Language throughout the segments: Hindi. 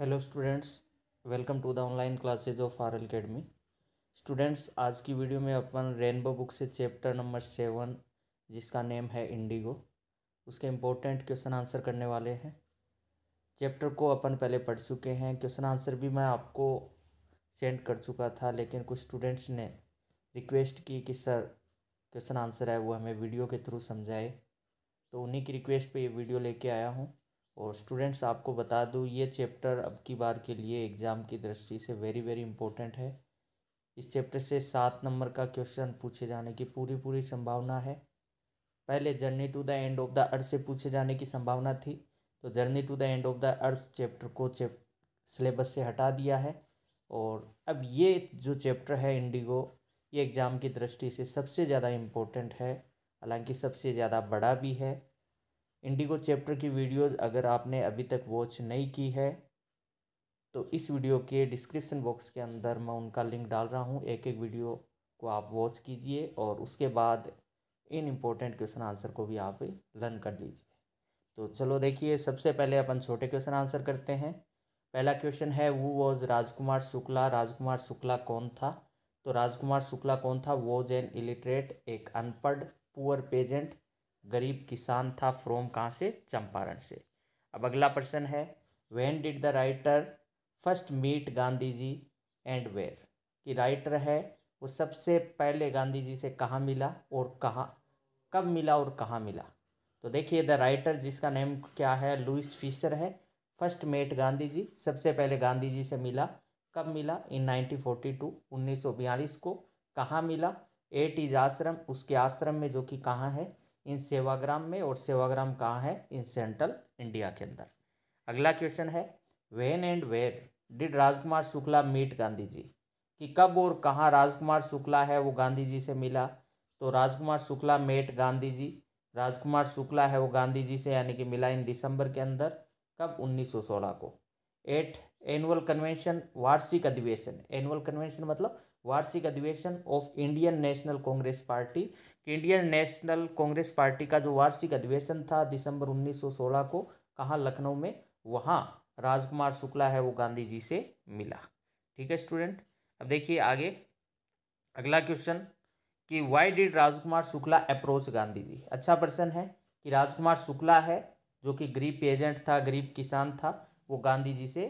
hello students welcome to the online classes of R academy students आज की वीडियो में अपन रेनबो बुक से चैप्टर नंबर सेवन जिसका नेम है इंडिगो उसके इम्पोर्टेंट क्वेश्चन आंसर करने वाले हैं चैप्टर को अपन पहले पढ़ चुके हैं क्वेश्चन आंसर भी मैं आपको सेंड कर चुका था लेकिन कुछ स्टूडेंट्स ने रिक्वेस्ट की कि सर क्वेश्चन आंसर है वो हमें वीडियो के थ्रू समझाए तो उन्हीं की रिक्वेस्ट पर ये वीडियो लेके आया हूँ और स्टूडेंट्स आपको बता दूँ ये चैप्टर अब की बार के लिए एग्ज़ाम की दृष्टि से वेरी वेरी इंपॉर्टेंट है इस चैप्टर से सात नंबर का क्वेश्चन पूछे जाने की पूरी पूरी संभावना है पहले journey to the end of the earth से पूछे जाने की संभावना थी तो journey to the end of the earth chapter को चैप सिलेबस से हटा दिया है और अब ये जो चैप्टर है इंडिगो ये एग्ज़ाम की दृष्टि से सबसे ज़्यादा इम्पोर्टेंट है हालांकि सबसे ज़्यादा बड़ा भी है इंडिगो चैप्टर की वीडियोस अगर आपने अभी तक वॉच नहीं की है तो इस वीडियो के डिस्क्रिप्शन बॉक्स के अंदर मैं उनका लिंक डाल रहा हूँ एक एक वीडियो को आप वॉच कीजिए और उसके बाद इन इम्पोर्टेंट क्वेश्चन आंसर को भी आप लर्न कर लीजिए तो चलो देखिए सबसे पहले अपन छोटे क्वेश्चन आंसर करते हैं पहला क्वेश्चन है वो वॉज राजकुमार शुक्ला राजकुमार शुक्ला कौन था तो राजकुमार शुक्ला कौन था वॉज एन इलिटरेट एक अनपढ़ पुअर पेजेंट गरीब किसान था फ्रॉम कहाँ से चंपारण से अब अगला प्रश्न है when did the writer first meet Gandhi ji and where कि राइटर है वो सबसे पहले गांधी जी से कहाँ मिला और कहाँ कब मिला और कहाँ मिला तो देखिए द राइटर जिसका नेम क्या है लुइस फिशर है फर्स्ट मेट गांधी जी सबसे पहले गांधी जी से मिला कब मिला इन 1942 1942 को कहाँ मिला एट इज आश्रम उसके आश्रम में जो कि कहाँ है इन सेवाग्राम में और सेवाग्राम कहाँ है इन सेंट्रल इंडिया के अंदर अगला क्वेश्चन है when and where did Rajkumar Shukla meet Gandhi ji कि कब और कहाँ राजकुमार शुक्ला है वो गांधी जी से मिला तो राजकुमार शुक्ला मेट गांधी जी राजकुमार शुक्ला है वो गांधी जी से यानी कि मिला इन दिसंबर के अंदर कब 1916 को एट एनुअल कन्वेंशन वार्षिक अधिवेशन एनुअल कन्वेंशन मतलब वार्षिक अधिवेशन of Indian National Congress party Indian National Congress party का जो वार्षिक अधिवेशन था दिसंबर 1916 को कहाँ लखनऊ में वहाँ राजकुमार शुक्ला है वो गांधी जी से मिला ठीक है स्टूडेंट अब देखिए आगे अगला क्वेश्चन कि why did Rajkumar Shukla approach Gandhi ji अच्छा प्रश्न है कि राजकुमार शुक्ला है जो कि गरीब एजेंट था गरीब किसान था वो गांधी जी से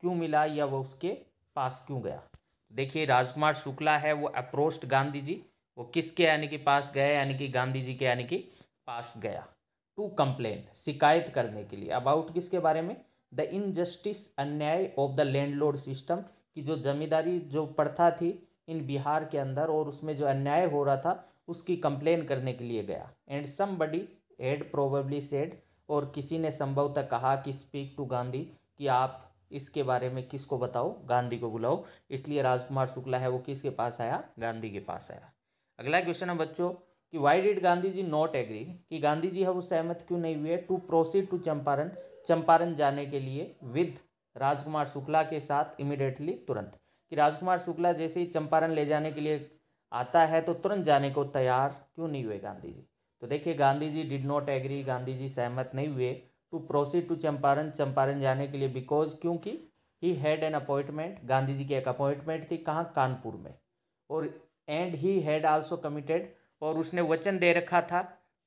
क्यों मिला या वो उसके पास क्यों गया देखिए राजकुमार शुक्ला है वो अप्रोस्ट गांधी जी वो किसके यानी कि पास गए यानी कि गांधी जी के यानी कि पास गया टू कंप्लेन शिकायत करने के लिए अबाउट किसके बारे में द इनजस्टिस अन्याय ऑफ द लोड सिस्टम की जो जमींदारी जो प्रथा थी इन बिहार के अंदर और उसमें जो अन्याय हो रहा था उसकी कंप्लेन करने के लिए गया and somebody had probably said और किसी ने संभवतः कहा कि स्पीक टू गांधी कि आप इसके बारे में किसको बताओ गांधी को बुलाओ इसलिए राजकुमार शुक्ला है वो किसके पास आया गांधी के पास आया अगला क्वेश्चन है बच्चों कि why did Gandhi ji not agree कि गांधी जी है वो सहमत क्यों नहीं हुए to proceed to Champaran Champaran जाने के लिए विद राजकुमार शुक्ला के साथ इमिडिएटली तुरंत कि राजकुमार शुक्ला जैसे ही चंपारण ले जाने के लिए आता है तो तुरंत जाने को तैयार क्यों नहीं हुए गांधी जी तो देखिए Gandhi ji did not agree Gandhi ji सहमत नहीं हुए to proceed to Champaran Champaran जाने के लिए बिकॉज क्योंकि he had an appointment Gandhi ji की एक अपॉइंटमेंट थी कहाँ कानपुर में और and he had also committed और उसने वचन दे रखा था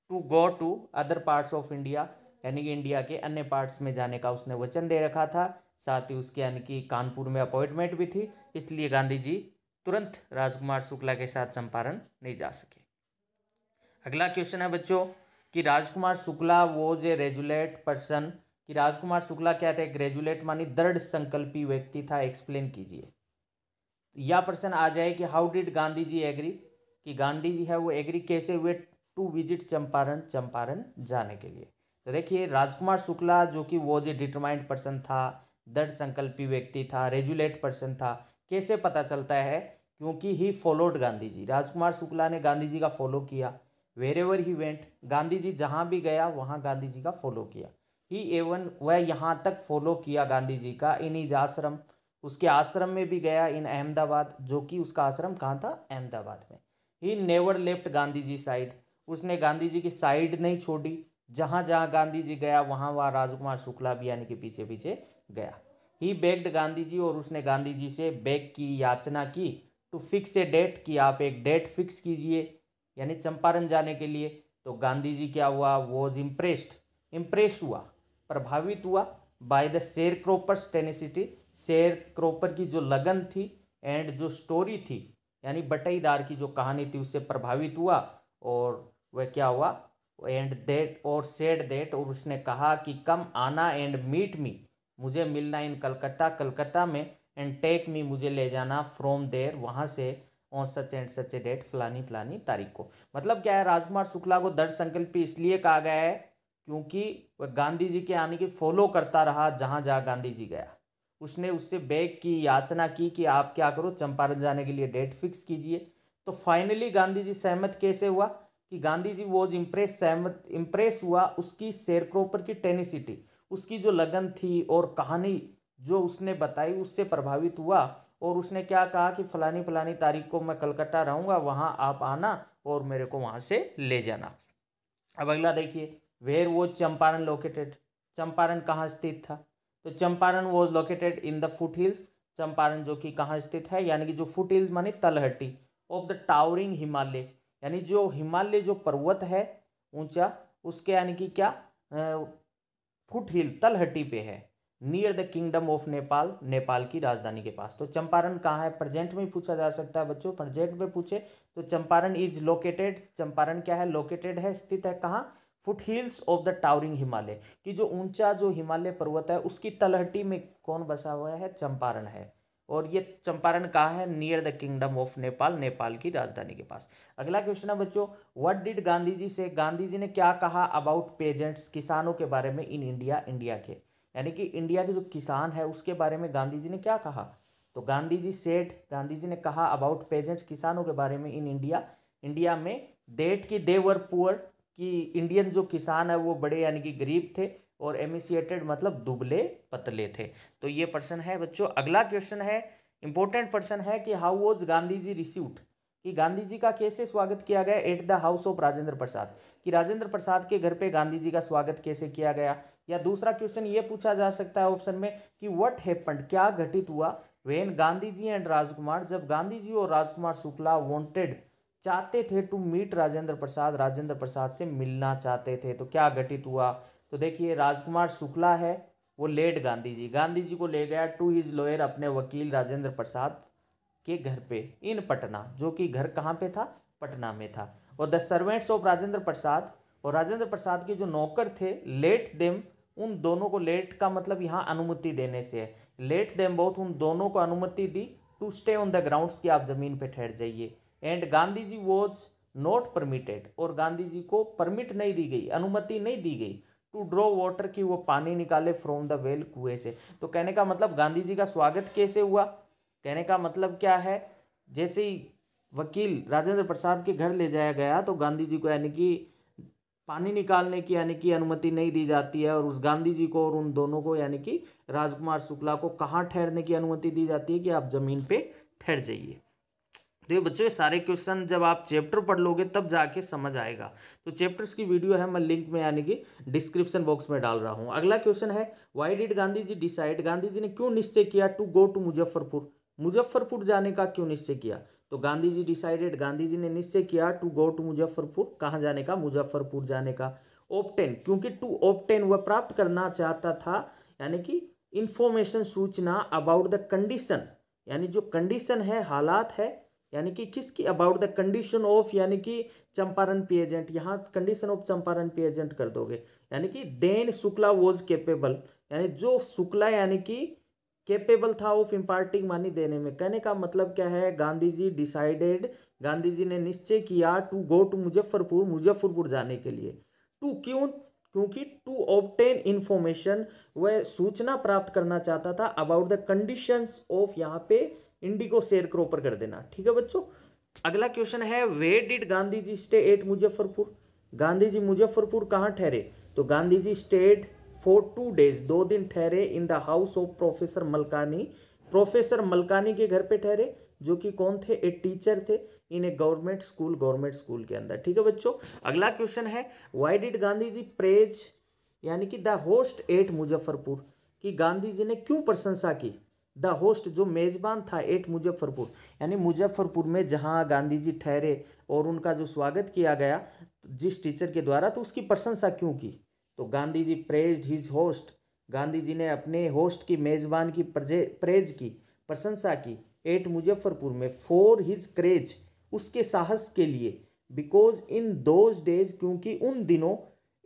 to go to other parts of India यानी कि इंडिया के अन्य पार्ट्स में जाने का उसने वचन दे रखा था साथ ही उसके यानी कि कानपुर में अपॉइंटमेंट भी थी इसलिए गांधी जी तुरंत राजकुमार शुक्ला के साथ चंपारण नहीं जा सके अगला क्वेश्चन है बच्चों कि राजकुमार शुक्ला वो ए रेजुलेट पर्सन कि राजकुमार शुक्ला क्या थे ग्रेजुलेट मानी दृढ़ संकल्पी व्यक्ति था एक्सप्लेन कीजिए यह प्रश्न आ जाए कि how did Gandhi ji agree कि गांधी जी है वो एग्री कैसे हुए टू विजिट चंपारण चंपारण जाने के लिए तो देखिए राजकुमार शुक्ला जो कि वो जो डिटरमाइंड पर्सन था दृढ़ संकल्पी व्यक्ति था रेजुलेट पर्सन था कैसे पता चलता है क्योंकि ही फॉलोड गांधी जी राजकुमार शुक्ला ने गांधी जी का फॉलो किया wherever he went Gandhi ji जहाँ भी गया वहाँ गांधी जी का फॉलो किया ही एवन वह यहाँ तक फॉलो किया गांधी जी का इन इज आश्रम उसके आश्रम में भी गया इन अहमदाबाद जो कि उसका आश्रम कहाँ था अहमदाबाद में he never left Gandhi ji side उसने गांधी जी की साइड नहीं छोड़ी जहाँ जहाँ गांधी जी गया वहाँ वहाँ राजकुमार शुक्ला भी यानी कि पीछे पीछे गया ही बेग्ड गांधी जी और उसने गांधी जी से बेग की याचना की टू फिक्स ए डेट कि आप एक डेट फिक्स कीजिए यानी चंपारण जाने के लिए तो गांधी जी क्या हुआ वॉज इम्प्रेस्ड इम्प्रेस हुआ प्रभावित हुआ by the sharecroppers tenacity sharecropper की जो लगन थी एंड जो स्टोरी थी यानी बटईदार की जो कहानी थी उससे प्रभावित हुआ और वह क्या हुआ एंड देट और सेड देट और उसने कहा कि कम आना एंड मीट मी मुझे मिलना इन कलकत्ता कलकत्ता में एंड टेक मी मुझे ले जाना फ्रॉम देर वहाँ से on such and such a date फलानी फलानी तारीख को मतलब क्या है राजकुमार शुक्ला को दर्ज संकल्प इसलिए कहा गया है क्योंकि वह गांधी जी के आने की फॉलो करता रहा जहाँ जहाँ गांधी जी गया उसने उससे बैग की याचना की कि आप क्या करो चंपारण जाने के लिए डेट फिक्स कीजिए तो फाइनली गांधी जी सहमत कैसे हुआ कि गांधी जी वॉज इम्प्रेस सहमत इम्प्रेस हुआ उसकी शेरक्रोपर की टेनिसिटी उसकी जो लगन थी और कहानी जो उसने बताई उससे प्रभावित हुआ और उसने क्या कहा कि फ़लानी फ़लानी तारीख को मैं कलकत्ता रहूँगा वहाँ आप आना और मेरे को वहाँ से ले जाना अब अगला देखिए वेयर वो चंपारण लोकेटेड चंपारण कहाँ स्थित था तो Champaran was located in the foothills Champaran जो कि कहाँ स्थित है यानी कि जो फुट हिल्स माने तलहटी ऑफ द टावरिंग हिमालय यानी जो हिमालय जो पर्वत है ऊंचा उसके यानी कि क्या फुट हिल तलहटी पे है near the kingdom of Nepal Nepal की राजधानी के पास तो चंपारण कहाँ है प्रेजेंट में पूछा जा सकता है बच्चों प्रेजेंट में पूछे तो चंपारण इज लोकेटेड चंपारण क्या है लोकेटेड है स्थित है कहाँ foothills of the towering Himalaya कि जो ऊंचा जो हिमालय पर्वत है उसकी तलहटी में कौन बसा हुआ है चंपारण है और ये चंपारण कहाँ है near the kingdom of Nepal Nepal की राजधानी के पास अगला क्वेश्चन है बच्चों व्हाट डिड गांधी जी से गांधी जी ने क्या कहा अबाउट पेजेंट्स किसानों के बारे में इन इंडिया इंडिया के यानी कि इंडिया के जो किसान है उसके बारे में गांधी जी ने क्या कहा तो गांधी जी सेठ गांधी जी ने कहा अबाउट पेजेंट्स किसानों के बारे में इन इंडिया इंडिया में डेट की देवर पुअर कि इंडियन जो किसान है वो बड़े यानी कि गरीब थे और एमिसिएटेड मतलब दुबले पतले थे तो ये प्रश्न है बच्चों अगला क्वेश्चन है इंपॉर्टेंट प्रश्न है कि how was Gandhi ji received कि गांधी जी का कैसे स्वागत किया गया at the house of Rajendra Prasad कि राजेंद्र प्रसाद के घर पे गांधी जी का स्वागत कैसे किया गया या दूसरा क्वेश्चन ये पूछा जा सकता है ऑप्शन में कि व्हाट हैपेंड क्या घटित हुआ वेन गांधी जी एंड राजकुमार जब गांधी जी और राजकुमार शुक्ला वांटेड चाहते थे टू मीट राजेंद्र प्रसाद राजेंद्र प्रसाद से मिलना चाहते थे तो क्या घटित हुआ तो देखिए राजकुमार शुक्ला है वो लेड गांधी जी गांधी जी को ले गया टू हिज लॉयर अपने वकील राजेंद्र प्रसाद के घर पे इन पटना जो कि घर कहाँ पे था पटना में था और the servants of Rajendra Prasad और राजेंद्र प्रसाद के जो नौकर थे लेट देम उन दोनों को लेट का मतलब यहाँ अनुमति देने से है लेट देम बहुत उन दोनों को अनुमति दी to stay on the grounds कि आप ज़मीन पे ठहर जाइए and Gandhi ji was not permitted और गांधी जी को परमिट नहीं दी गई अनुमति नहीं दी गई टू ड्रॉ वाटर की वो पानी निकाले फ्रॉम द वेल कुएं से तो कहने का मतलब गांधी जी का स्वागत कैसे हुआ कहने का मतलब क्या है जैसे ही वकील राजेंद्र प्रसाद के घर ले जाया गया तो गांधी जी को यानी कि पानी निकालने की यानी कि अनुमति नहीं दी जाती है और उस गांधी जी को और उन दोनों को यानी कि राजकुमार शुक्ला को कहाँ ठहरने की अनुमति दी जाती है कि आप ज़मीन पे ठहर जाइए देखिए बच्चों ये सारे क्वेश्चन जब आप चैप्टर पढ़ लोगे तब जाके समझ आएगा तो चैप्टर्स की वीडियो है मैं लिंक में यानी कि डिस्क्रिप्शन बॉक्स में डाल रहा हूँ अगला क्वेश्चन है why did Gandhi ji decide Gandhi ji ने क्यों निश्चय किया to go to Muzaffarpur Muzaffarpur जाने का क्यों निश्चय किया तो गांधी जी डिसाइडेड गांधी जी ने निश्चय किया टू गो टू मुजफ्फरपुर कहाँ जाने का मुजफ्फरपुर जाने का ऑप्टेन क्योंकि टू ऑप्टेन वह प्राप्त करना चाहता था यानी कि इंफॉर्मेशन सूचना अबाउट द कंडीशन यानी जो कंडीशन है हालात है यानी कि किसकी अबाउट द कंडीशन ऑफ यानी कि चंपारण पी एजेंट यहाँ condition of Champaran peasants कर दोगे यानी कि देन शुक्ला वॉज केपेबल यानी जो शुक्ला यानी कि केपेबल था ऑफ इम्पार्टिंग मानी देने में कहने का मतलब क्या है गांधी जी डिसाइडेड गांधी जी ने निश्चय किया to go to Muzaffarpur Muzaffarpur जाने के लिए टू क्यों क्योंकि टू ऑबटेन इन्फॉर्मेशन वह सूचना प्राप्त करना चाहता था अबाउट द कंडीशंस ऑफ यहाँ पे इंडिगो शेयर क्रोपर कर देना ठीक है बच्चों अगला क्वेश्चन है where did Gandhi ji stay at Muzaffarpur Gandhi ji Muzaffarpur कहाँ ठहरे तो Gandhi ji stayed for two days दो दिन ठहरे in the house of professor Malkani professor Malkani के घर पे ठहरे जो कि कौन थे ए टीचर थे in a government school government school के अंदर ठीक है बच्चों अगला क्वेश्चन है why did Gandhi ji praise यानी कि द होस्ट एट मुजफ्फरपुर कि गांधी जी ने क्यों प्रशंसा की द होस्ट जो मेज़बान था एट मुजफ्फरपुर यानी मुजफ्फरपुर में जहां गांधी जी ठहरे और उनका जो स्वागत किया गया जिस टीचर के द्वारा तो उसकी प्रशंसा क्यों की तो Gandhi ji praised his host Gandhi ji ने अपने होस्ट की मेज़बान की प्रजे प्रेज की प्रशंसा की एट मुजफ्फरपुर में फॉर हिज क्रेज उसके साहस के लिए बिकॉज इन दोज डेज क्योंकि उन दिनों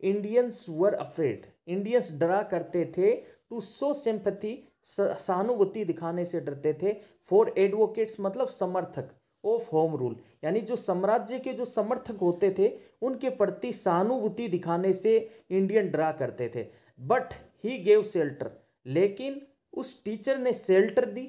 इंडियंस वर अफ्रेड इंडियंस डरा करते थे टू सो सिंपथी सहानुभूति दिखाने से डरते थे फॉर एडवोकेट्स मतलब समर्थक ऑफ होम रूल यानी जो साम्राज्य के जो समर्थक होते थे उनके प्रति सहानुभूति दिखाने से इंडियन ड्रा करते थे बट ही गेव सेल्टर लेकिन उस टीचर ने सेल्टर दी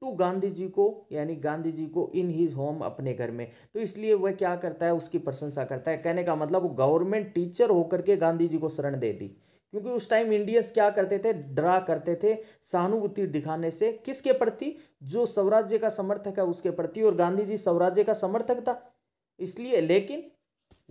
टू गांधी जी को यानी गांधी जी को इन हीज होम अपने घर में तो इसलिए वह क्या करता है उसकी प्रशंसा करता है कहने का मतलब वो गवर्नमेंट टीचर होकर के गांधी जी को शरण दे दी क्योंकि उस टाइम इंडियंस क्या करते थे ड्रा करते थे सहानुभूति दिखाने से किसके प्रति जो स्वराज्य का समर्थक है उसके प्रति और गांधी जी स्वराज्य का समर्थक था इसलिए लेकिन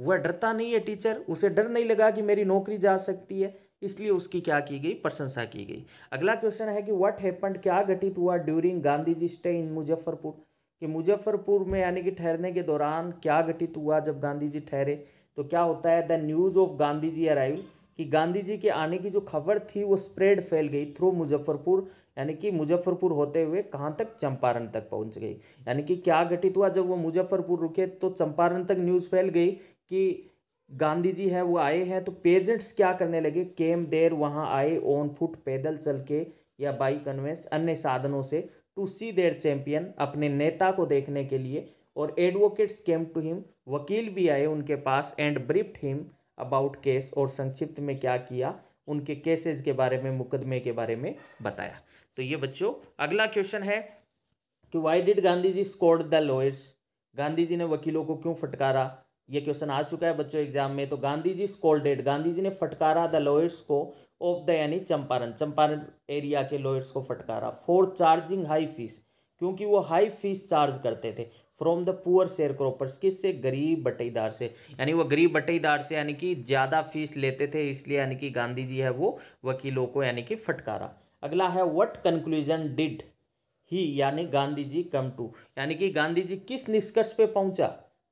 वह डरता नहीं है टीचर उसे डर नहीं लगा कि मेरी नौकरी जा सकती है इसलिए उसकी क्या की गई प्रशंसा की गई अगला क्वेश्चन है कि व्हाट हैपन्ड क्या घटित हुआ during Gandhi ji stay in Muzaffarpur कि मुजफ्फरपुर में यानी कि ठहरने के दौरान क्या घटित हुआ जब गांधी जी ठहरे तो क्या होता है the news of Gandhi ji arrive कि गांधी जी के आने की जो खबर थी वो स्प्रेड फैल गई थ्रू मुजफ्फरपुर यानी कि मुजफ्फरपुर होते हुए कहाँ तक चंपारण तक पहुँच गई यानी कि क्या घटित हुआ जब वो मुजफ्फरपुर रुके तो चंपारण तक न्यूज़ फैल गई कि गांधी जी है वो आए हैं तो पेजेंट्स क्या करने लगे केम देर वहाँ आए ऑन फुट पैदल चल के या बाई कन्वेंस अन्य साधनों से टू सी देर चैंपियन अपने नेता को देखने के लिए और एडवोकेट्स केम टू हिम वकील भी आए उनके पास and briefed him about case और संक्षिप्त में क्या किया उनके केसेज के बारे में मुकदमे के बारे में बताया तो ये बच्चों अगला क्वेश्चन है कि why did Gandhi ji scold the lawyers Gandhi ji ने वकीलों को क्यों फटकारा ये क्वेश्चन आ चुका है बच्चों एग्जाम में तो गांधी जी स्कोल्डेड गांधी जी ने फटकारा द लॉयर्स को ऑफ द यानी चंपारण चंपारण एरिया के लॉयर्स को फटकारा फॉर चार्जिंग हाई फीस क्योंकि वो हाई फीस चार्ज करते थे from the poor sharecroppers किससे गरीब बटईदार से यानी वो गरीब बटईदार से यानी कि ज़्यादा फीस लेते थे इसलिए यानी कि गांधी जी है वो वकीलों को यानी कि फटकारा अगला है वट कंक्लूजन डिड ही यानी गांधी जी कम टू यानी कि गांधी जी किस निष्कर्ष पे पहुंचा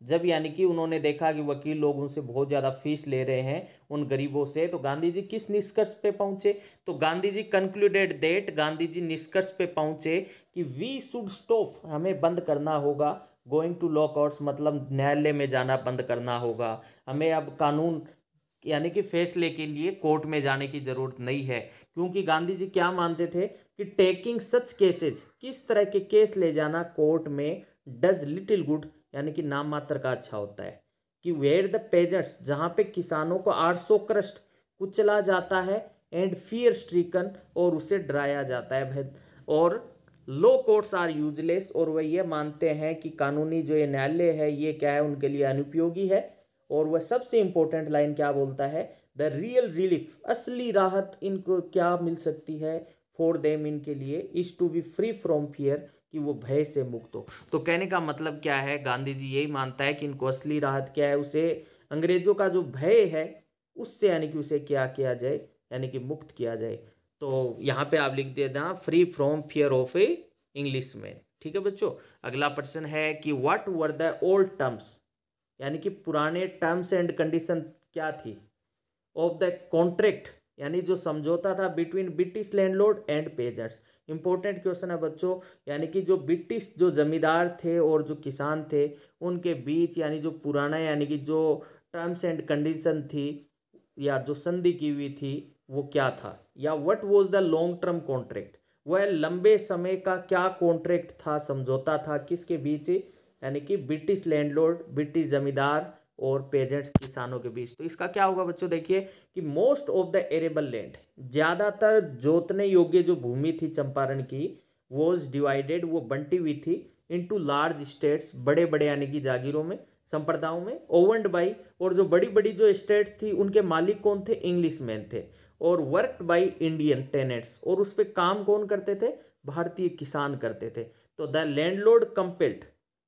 जब यानी कि उन्होंने देखा कि वकील लोग उनसे बहुत ज़्यादा फीस ले रहे हैं उन गरीबों से तो गांधी जी किस निष्कर्ष पे पहुँचे तो गांधी जी कंक्लूडेड डेट गांधी जी निष्कर्ष पे पहुंचे कि वी शुड स्टॉप हमें बंद करना होगा गोइंग टू लॉ कोर्ट्स मतलब न्यायालय में जाना बंद करना होगा हमें अब कानून यानी कि फैसले के लिए कोर्ट में जाने की ज़रूरत नहीं है क्योंकि गांधी जी क्या मानते थे कि टेकिंग सच केसेज किस तरह के केस ले जाना कोर्ट में डज लिटिल गुड यानी कि नाम मात्र का अच्छा होता है कि वेयर द पेजेंट्स जहाँ पे किसानों को आठ सौ क्रस्ट कुचला जाता है एंड फियर स्ट्रीकन और उसे डराया जाता है और लो कोर्ट्स आर यूजलेस और वह यह मानते हैं कि कानूनी जो ये न्यायालय है ये क्या है उनके लिए अनुपयोगी है और वह सबसे इम्पोर्टेंट लाइन क्या बोलता है द रियल रिलीफ असली राहत इनको क्या मिल सकती है फॉर देम इनके लिए is to be free from fear कि वो भय से मुक्त हो तो कहने का मतलब क्या है गांधी जी यही मानता है कि इनको असली राहत क्या है उसे अंग्रेजों का जो भय है उससे यानी कि उसे क्या किया जाए यानी कि मुक्त किया जाए तो यहाँ पे आप लिख देना free from fear of a English में ठीक है बच्चों अगला प्रश्न है कि what were the old terms यानी कि पुराने टर्म्स एंड कंडीशन क्या थी ऑफ द कॉन्ट्रैक्ट यानी जो समझौता था between British landlord and peasants important question है बच्चों यानी कि जो ब्रिटिश जो जमींदार थे और जो किसान थे उनके बीच यानी जो पुराना यानी कि जो टर्म्स एंड कंडीशन थी या जो संधि की हुई थी वो क्या था या what was the long term contract वह लंबे समय का क्या कॉन्ट्रैक्ट था समझौता था किसके बीच यानी कि ब्रिटिश लैंडलॉर्ड ब्रिटिश जमींदार और पेजेंट्स किसानों के बीच तो इसका क्या होगा बच्चों देखिए कि most of the arable land ज़्यादातर जोतने योग्य जो भूमि थी चंपारण की वॉज डिवाइडेड वो बंटी हुई थी इनटू लार्ज स्टेट्स बड़े बड़े यानी कि जागीरों में संप्रदायों में ओवंड बाई और जो बड़ी बड़ी जो स्टेट्स थी उनके मालिक कौन थे इंग्लिश मैन थे और वर्क बाई इंडियन टेनेट्स और उस पर काम कौन करते थे भारतीय किसान करते थे तो द लोड कंपेल्ड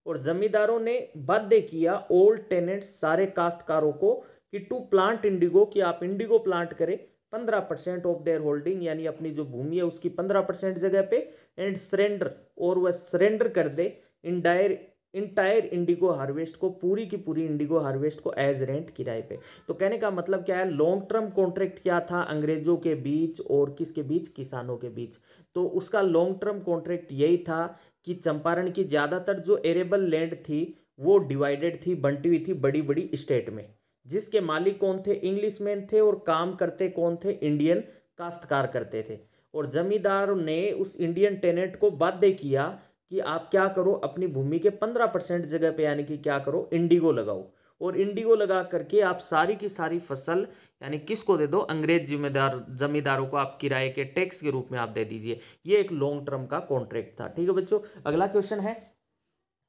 और जमींदारों ने बाध्य किया ओल्ड टेनेंट्स सारे काश्तकारों को कि टू प्लांट इंडिगो कि आप इंडिगो प्लांट करें पंद्रह परसेंट ऑफ देयर होल्डिंग यानी अपनी जो भूमि है उसकी पंद्रह परसेंट जगह पे एंड सरेंडर और वह सरेंडर कर दे इंडायर इंटायर इंडिगो हार्वेस्ट को पूरी की पूरी इंडिगो हार्वेस्ट को एज रेंट किराए पे तो कहने का मतलब क्या है लॉन्ग टर्म कॉन्ट्रैक्ट क्या था अंग्रेजों के बीच और किसके बीच किसानों के बीच तो उसका लॉन्ग टर्म कॉन्ट्रैक्ट यही था कि चंपारण की ज़्यादातर जो एरेबल लैंड थी वो डिवाइडेड थी बंटी हुई थी बड़ी बड़ी स्टेट में जिसके मालिक कौन थे इंग्लिश मैन थे और काम करते कौन थे इंडियन काश्तकार करते थे और जमींदार ने उस इंडियन टेनेंट को बाध्य किया कि आप क्या करो अपनी भूमि के पंद्रह परसेंट जगह पे यानी कि क्या करो इंडिगो लगाओ और इंडिगो लगा करके आप सारी की सारी फसल यानी किसको दे दो अंग्रेज जिम्मेदार जमींदारों को आप किराए के टैक्स के रूप में आप दे दीजिए ये एक लॉन्ग टर्म का कॉन्ट्रैक्ट था ठीक है बच्चों अगला क्वेश्चन है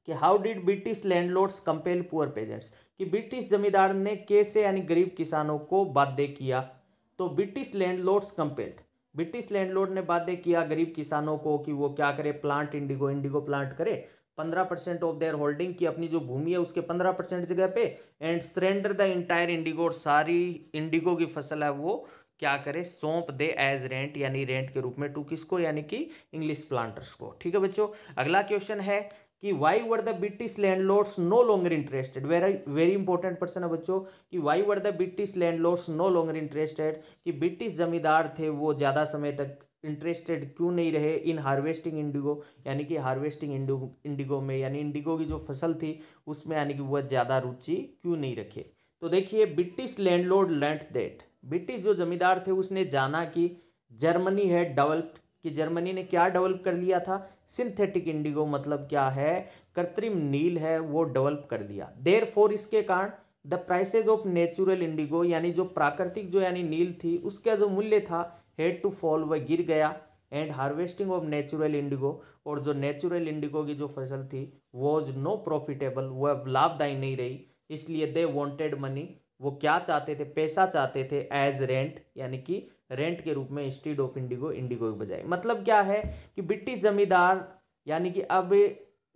कि how did British landlords compel poor peasants कि ब्रिटिश जमींदार ने कैसे यानी गरीब किसानों को बाध्य किया तो British landlords compelled British landlord ने बाध्य किया गरीब किसानों को कि वो क्या करे प्लांट इंडिगो इंडिगो प्लांट करे पंद्रह परसेंट ऑफ देयर होल्डिंग की अपनी जो भूमि है उसके पंद्रह परसेंट जगह पे and surrender the entire indigo और सारी इंडिगो की फसल है वो क्या करे सौंप दे एज रेंट यानी रेंट के रूप में टू किसको यानी कि इंग्लिश प्लांटर्स को ठीक है बच्चों अगला क्वेश्चन है कि why were the British land landlords no longer interested very very important person है बच्चों कि why were the British land landlords no longer interested कि ब्रिटिश जमींदार थे वो ज़्यादा समय तक इंटरेस्टेड क्यों नहीं रहे इन हार्वेस्टिंग इंडिगो यानी कि हार्वेस्टिंग इंडिगो में यानी इंडिगो की जो फसल थी उसमें यानी कि वह ज़्यादा रुचि क्यों नहीं रखे तो देखिए British landlord learnt that British जो जमींदार थे उसने जाना कि जर्मनी है डेवलप्ड कि जर्मनी ने क्या डेवलप कर लिया था सिंथेटिक इंडिगो मतलब क्या है कृत्रिम नील है वो डेवलप कर लिया देर फोर इसके कारण the prices of natural indigo यानी जो प्राकृतिक जो यानी नील थी उसका जो मूल्य था हेड टू फॉल वह गिर गया and harvesting of natural indigo और जो नेचुरल इंडिगो की जो फसल थी वॉज नो प्रॉफिटेबल वह लाभदायी नहीं रही इसलिए दे वॉन्टेड मनी वो क्या चाहते थे पैसा चाहते थे एज रेंट यानी कि रेंट के रूप में इंस्टीड ऑफ इंडिगो इंडिगो के बजाय मतलब क्या है कि ब्रिटिश जमींदार यानी कि अब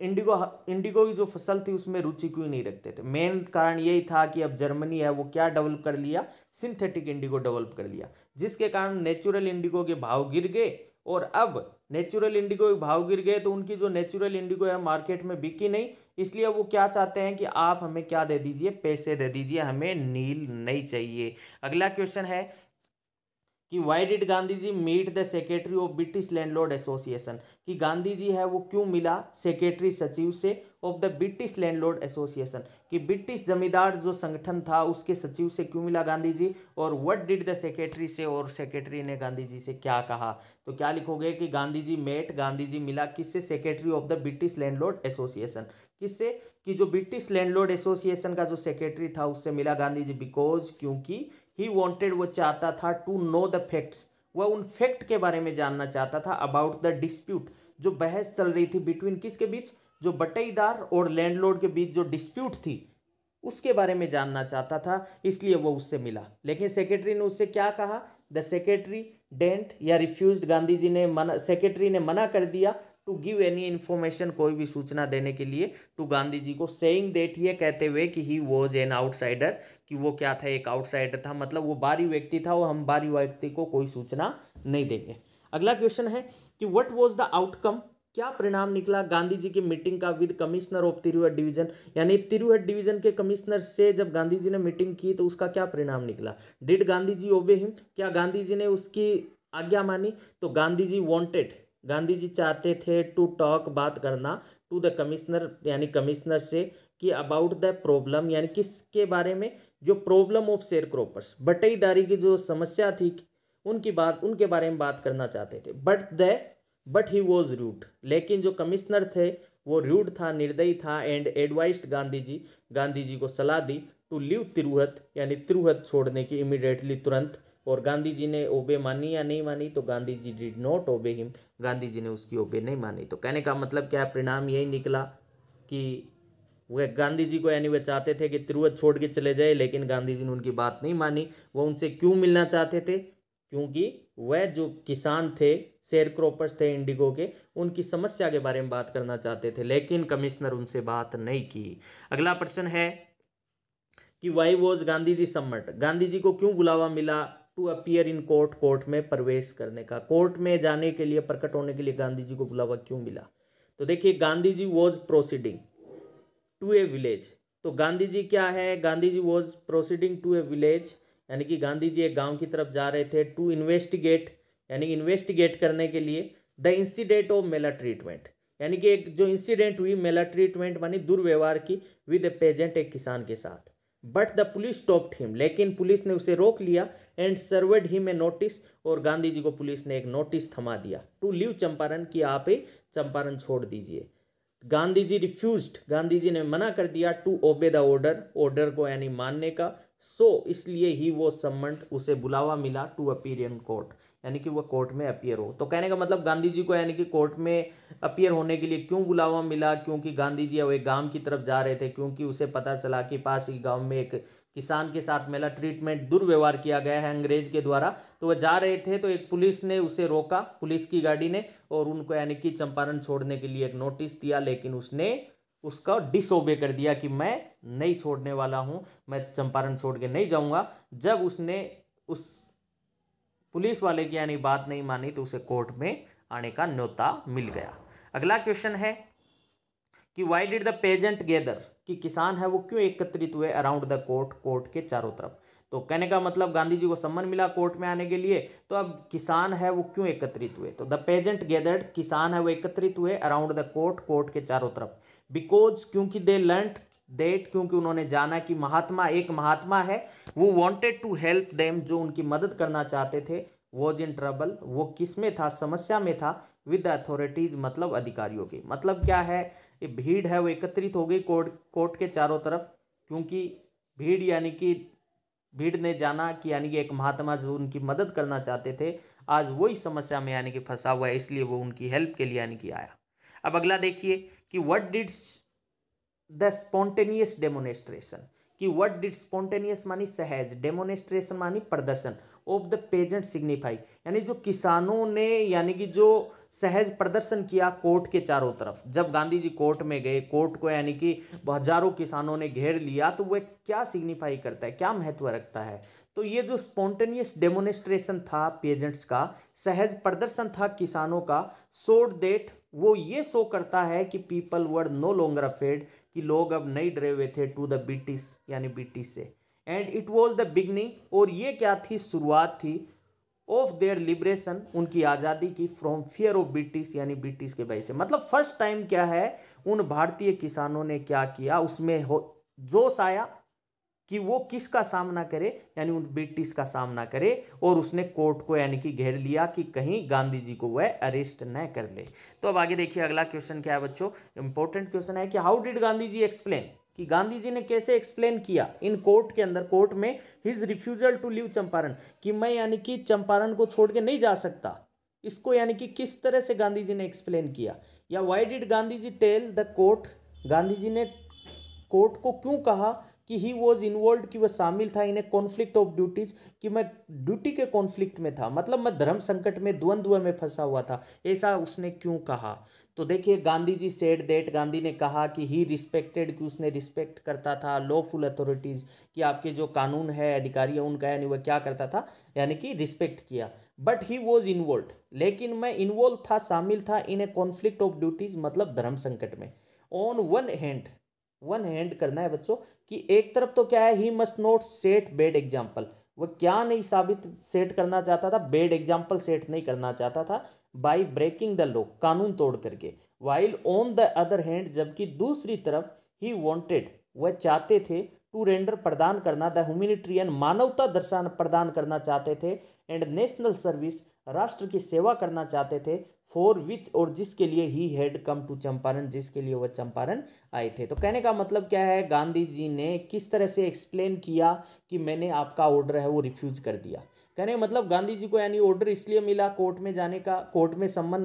इंडिगो इंडिगो की जो फसल थी उसमें रुचि क्यों नहीं रखते थे मेन कारण यही था कि अब जर्मनी है वो क्या डेवलप कर लिया सिंथेटिक इंडिगो डेवलप कर लिया जिसके कारण नेचुरल इंडिगो के भाव गिर गए और अब नेचुरल इंडिगो के भाव गिर गए तो उनकी जो नेचुरल इंडिगो है मार्केट में बिकी नहीं इसलिए वो क्या चाहते हैं कि आप हमें क्या दे दीजिए पैसे दे दीजिए हमें नील नहीं चाहिए अगला क्वेश्चन है कि why did Gandhi ji meet the secretary of British landlord association कि गांधी जी है वो क्यों मिला सेक्रेटरी सचिव से of the British landlord association कि ब्रिटिश जमींदार जो संगठन था उसके सचिव से क्यों मिला गांधी जी और व्हाट डिड द सेक्रेटरी से और सेक्रेटरी ने गांधी जी से क्या कहा तो क्या लिखोगे कि गांधी जी मेट गांधी जी मिला किससे secretary of the British landlord association किससे कि जो ब्रिटिश लैंडलॉर्ड एसोसिएशन का जो सेक्रेटरी था उससे मिला गांधी जी बिकॉज क्योंकि ही वॉन्टेड वो चाहता था टू नो द फैक्ट्स वह उन फैक्ट के बारे में जानना चाहता था अबाउट द डिस्प्यूट जो बहस चल रही थी बिटवीन किसके बीच जो बटईदार और लैंडलॉर्ड के बीच जो डिस्प्यूट थी उसके बारे में जानना चाहता था इसलिए वो उससे मिला लेकिन सेक्रेटरी ने उससे क्या कहा द सेक्रेटरी डेंट या रिफ्यूज गांधी जी ने मना सेक्रेटरी ने मना कर दिया टू गिव एनी इन्फॉर्मेशन कोई भी सूचना देने के लिए टू गांधी जी को सेइंग देट ये कहते हुए कि ही वॉज एन आउटसाइडर कि वो क्या था एक आउटसाइडर था मतलब वो बारी व्यक्ति था और हम बारी व्यक्ति को कोई सूचना नहीं देंगे अगला क्वेश्चन है कि वट वॉज द आउटकम क्या परिणाम निकला गांधी जी की मीटिंग का with commissioner of Tirhut division यानी तिरुहट डिवीजन के कमिश्नर से जब गांधी जी ने मीटिंग की तो उसका क्या परिणाम निकला डिड गांधी जी ओबे हिम क्या गांधी जी ने उसकी आज्ञा मानी तो गांधी जी वॉन्टेड गांधी जी चाहते थे टू टॉक बात करना टू द कमिश्नर यानी कमिश्नर से कि अबाउट द प्रॉब्लम यानी किसके बारे में जो प्रॉब्लम ऑफ शेयर क्रॉपर्स बटईदारी की जो समस्या थी उनकी बात उनके बारे में बात करना चाहते थे but the but he was rude लेकिन जो कमिश्नर थे वो रूड था निर्दयी था एंड एडवाइस्ड गांधी जी गांधी जी को सलाह दी टू लिव तिरुहत यानी तिरुहत छोड़ने की इमिडिएटली तुरंत और गांधी जी ने ओबे मानी या नहीं मानी तो Gandhi ji did not obey him Gandhi ji ने उसकी ओबे नहीं मानी तो कहने का मतलब क्या परिणाम यही निकला कि वह गांधी जी को यानी वह चाहते थे कि तिरुवत छोड़ के चले जाए लेकिन गांधी जी ने उनकी बात नहीं मानी वह उनसे क्यों मिलना चाहते थे क्योंकि वह जो किसान थे शेयर क्रॉपर्स थे इंडिगो के उनकी समस्या के बारे में बात करना चाहते थे लेकिन कमिश्नर उनसे बात नहीं की अगला प्रश्न है कि why was Gandhi ji summoned Gandhi ji को क्यों बुलावा मिला to appear in court court में प्रवेश करने का कोर्ट में जाने के लिए प्रकट होने के लिए गांधी जी को बुलावा क्यों मिला तो देखिए Gandhi ji was proceeding to a village तो गांधी जी क्या है Gandhi ji was proceeding to a village यानी कि गांधी जी एक गांव की तरफ जा रहे थे टू इन्वेस्टिगेट यानी इन्वेस्टिगेट करने के लिए the incident of maltreatment यानी कि एक जो इंसिडेंट हुई मेला ट्रीटमेंट मानी दुर्व्यवहार की विद ए पेजेंट एक किसान के साथ but the police stopped him लेकिन पुलिस ने उसे रोक लिया and served him a notice और गांधी जी को पुलिस ने एक नोटिस थमा दिया टू लीव चंपारण कि आप चंपारण छोड़ दीजिए गांधी जी रिफ्यूज गांधी जी ने मना कर दिया to obey the order order को यानी मानने का सो so, इसलिए ही वो सम्मंड उसे बुलावा मिला टू अपीरियन कोर्ट यानी कि वह कोर्ट में अपियर हो तो कहने का मतलब गांधी जी को यानी कि कोर्ट में अपियर होने के लिए क्यों बुलावा मिला क्योंकि गांधी जी अब एक गांव की तरफ जा रहे थे क्योंकि उसे पता चला कि पास ही गांव में एक किसान के साथ मेला ट्रीटमेंट दुर्व्यवहार किया गया है अंग्रेज के द्वारा तो वह जा रहे थे तो एक पुलिस ने उसे रोका पुलिस की गाड़ी ने और उनको यानी कि चंपारण छोड़ने के लिए एक नोटिस दिया लेकिन उसने उसका डिसोबे कर दिया कि मैं नहीं छोड़ने वाला हूँ मैं चंपारण छोड़ के नहीं जाऊँगा जब उसने उस पुलिस वाले की यानी बात नहीं मानी तो उसे कोर्ट में आने का न्योता मिल गया अगला क्वेश्चन है कि why did the peasant gather कि किसान है वो क्यों एकत्रित हुए अराउंड द कोर्ट कोर्ट के चारों तरफ तो कहने का मतलब गांधी जी को सम्मान मिला कोर्ट में आने के लिए तो अब किसान है वो क्यों एकत्रित हुए तो द पेजेंट गेदर्ड किसान है वो एकत्रित हुए अराउंड द कोर्ट कोर्ट के चारों तरफ बिकॉज क्योंकि दे लर्न देट क्योंकि उन्होंने जाना कि महात्मा एक महात्मा है वो वांटेड टू हेल्प देम जो उनकी मदद करना चाहते थे वॉज इन ट्रबल वो किस में था समस्या में था विद अथॉरिटीज मतलब अधिकारियों के मतलब क्या है ये भीड़ है वो एकत्रित हो गई कोर्ट कोर्ट के चारों तरफ क्योंकि भीड़ यानी कि भीड़ ने जाना कि यानी कि एक महात्मा जो उनकी मदद करना चाहते थे आज वही समस्या में यानी कि फंसा हुआ है इसलिए वो उनकी हेल्प के लिए यानी कि आया अब अगला देखिए कि what did the spontaneous demonstration कि व्हाट डिड स्पॉन्टेनियस मानी सहज डेमोनेस्ट्रेशन मानी प्रदर्शन ऑफ द पेजेंट सिग्निफाई यानी जो किसानों ने यानी कि जो सहज प्रदर्शन किया कोर्ट के चारों तरफ जब गांधी जी कोर्ट में गए कोर्ट को यानी कि हजारों किसानों ने घेर लिया तो वह क्या सिग्निफाई करता है क्या महत्व रखता है तो ये जो स्पॉन्टेनियस डेमोनिस्ट्रेशन था पेजेंट्स का सहज प्रदर्शन था किसानों का शोड देट वो ये शो करता है कि people were no longer afraid कि लोग अब नहीं डरे हुए थे टू द ब्रिटिश यानी ब्रिटिश से and it was the beginning और ये क्या थी शुरुआत थी ऑफ देयर लिबरेशन उनकी आज़ादी की फ्रॉम फियर ऑफ ब्रिटिश यानी ब्रिटिश के वजह से मतलब फर्स्ट टाइम क्या है उन भारतीय किसानों ने क्या किया उसमें हो जोश आया कि वो किसका सामना करे यानी उन ब्रिटिश का सामना करे और उसने कोर्ट को यानी कि घेर लिया कि कहीं गांधी जी को वह अरेस्ट न कर ले तो अब आगे देखिए अगला क्वेश्चन क्या है बच्चों इंपॉर्टेंट क्वेश्चन है कि how did Gandhi ji explain कि गांधी जी ने कैसे एक्सप्लेन किया इन कोर्ट के अंदर कोर्ट में his refusal to leave Champaran कि मैं यानी कि चंपारण को छोड़ के नहीं जा सकता इसको यानी कि किस तरह से गांधी जी ने एक्सप्लेन किया या why did Gandhi ji tell the court Gandhi ji ने कोर्ट को क्यों कहा कि ही वॉज इन्वॉल्व कि वह शामिल था in a conflict of duties कि मैं ड्यूटी के कॉन्फ्लिक्ट में था मतलब मैं धर्म संकट में द्वंद्व में फंसा हुआ था ऐसा उसने क्यों कहा तो देखिए गांधी जी सेड देट गांधी ने कहा कि ही रिस्पेक्टेड कि उसने रिस्पेक्ट करता था लॉफुल अथॉरिटीज़ कि आपके जो कानून है अधिकारी है उनका यानी वह क्या करता था यानी कि रिस्पेक्ट किया बट ही वॉज इन्वॉल्व लेकिन मैं इन्वॉल्व था शामिल था in a conflict of duties मतलब धर्म संकट में on one hand one hand करना है बच्चों कि एक तरफ तो क्या है he must not set bad example वह क्या नहीं साबित सेट करना चाहता था बेड एग्जाम्पल सेट नहीं करना चाहता था बाई ब्रेकिंग द लॉ कानून तोड़ करके while on the other hand जबकि दूसरी तरफ ही वॉन्टेड वह चाहते थे टू रेंडर प्रदान करना द ह्यूमिनिट्रियन मानवता दर्शान प्रदान करना चाहते थे एंड नेशनल सर्विस राष्ट्र की सेवा करना चाहते थे फॉर विच और जिसके लिए he had come to Champaran जिसके लिए वह चंपारण आए थे तो कहने का मतलब क्या है गांधी जी ने किस तरह से एक्सप्लेन किया कि मैंने आपका ऑर्डर है वो रिफ्यूज़ कर दिया कहने का मतलब गांधी जी को यानी ऑर्डर इसलिए मिला कोर्ट में जाने का कोर्ट में सम्मन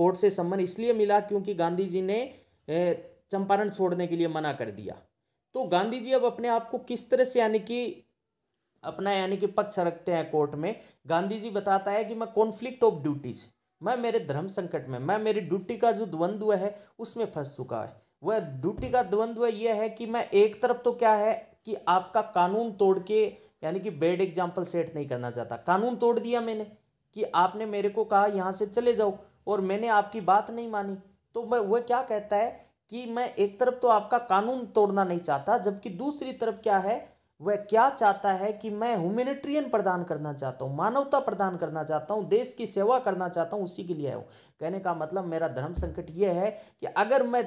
कोर्ट से सम्मन इसलिए मिला क्योंकि गांधी जी ने चंपारण छोड़ने के लिए मना कर दिया तो गांधी जी अब अपने आप को किस तरह से यानी कि अपना यानी कि पक्ष रखते हैं कोर्ट में गांधी जी बताता है कि मैं कॉन्फ्लिक्ट ऑफ ड्यूटीज मैं मेरे धर्म संकट में मैं मेरी ड्यूटी का जो द्वंद्व है उसमें फंस चुका है वह ड्यूटी का द्वंद्व यह है कि मैं एक तरफ तो क्या है कि आपका कानून तोड़ के यानी कि बेड एग्जाम्पल सेट नहीं करना चाहता कानून तोड़ दिया मैंने कि आपने मेरे को कहा यहाँ से चले जाओ और मैंने आपकी बात नहीं मानी तो मैं वह क्या कहता है कि मैं एक तरफ तो आपका कानून तोड़ना नहीं चाहता जबकि दूसरी तरफ क्या है वह क्या चाहता है कि मैं ह्यूमेनिट्रियन प्रदान करना चाहता हूँ मानवता प्रदान करना चाहता हूँ देश की सेवा करना चाहता हूँ उसी के लिए आया हूँ कहने का मतलब मेरा धर्म संकट यह है कि अगर मैं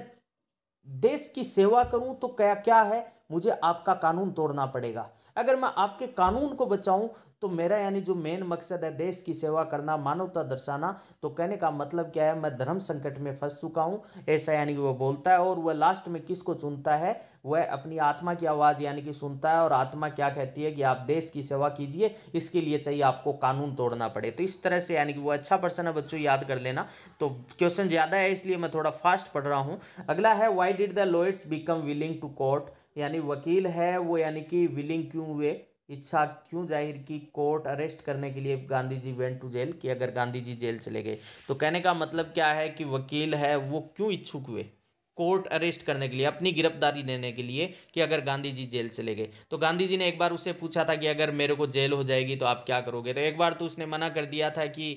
देश की सेवा करूँ तो क्या क्या है मुझे आपका कानून तोड़ना पड़ेगा अगर मैं आपके कानून को बचाऊं तो मेरा यानी जो मेन मकसद है देश की सेवा करना मानवता दर्शाना तो कहने का मतलब क्या है मैं धर्म संकट में फंस चुका हूँ ऐसा यानी कि वह बोलता है और वह लास्ट में किसको चुनता है वह अपनी आत्मा की आवाज़ यानी कि सुनता है और आत्मा क्या कहती है कि आप देश की सेवा कीजिए इसके लिए चाहिए आपको कानून तोड़ना पड़े तो इस तरह से यानी कि वह अच्छा पर्सन है बच्चों याद कर लेना तो क्वेश्चन ज़्यादा है इसलिए मैं थोड़ा फास्ट पढ़ रहा हूँ अगला है why did the lawyers become willing to court यानी वकील है वो यानी कि विलिंग क्यों हुए इच्छा क्यों जाहिर की कोर्ट अरेस्ट करने के लिए Gandhi ji went to jail कि अगर गांधी जी जेल चले गए तो कहने का मतलब क्या है कि वकील है वो क्यों इच्छुक हुए कोर्ट अरेस्ट करने के लिए अपनी गिरफ्तारी देने के लिए कि अगर गांधी जी जेल चले गए तो गांधी जी ने एक बार उससे पूछा था कि अगर मेरे को जेल हो जाएगी तो आप क्या करोगे तो एक बार तो उसने मना कर दिया था कि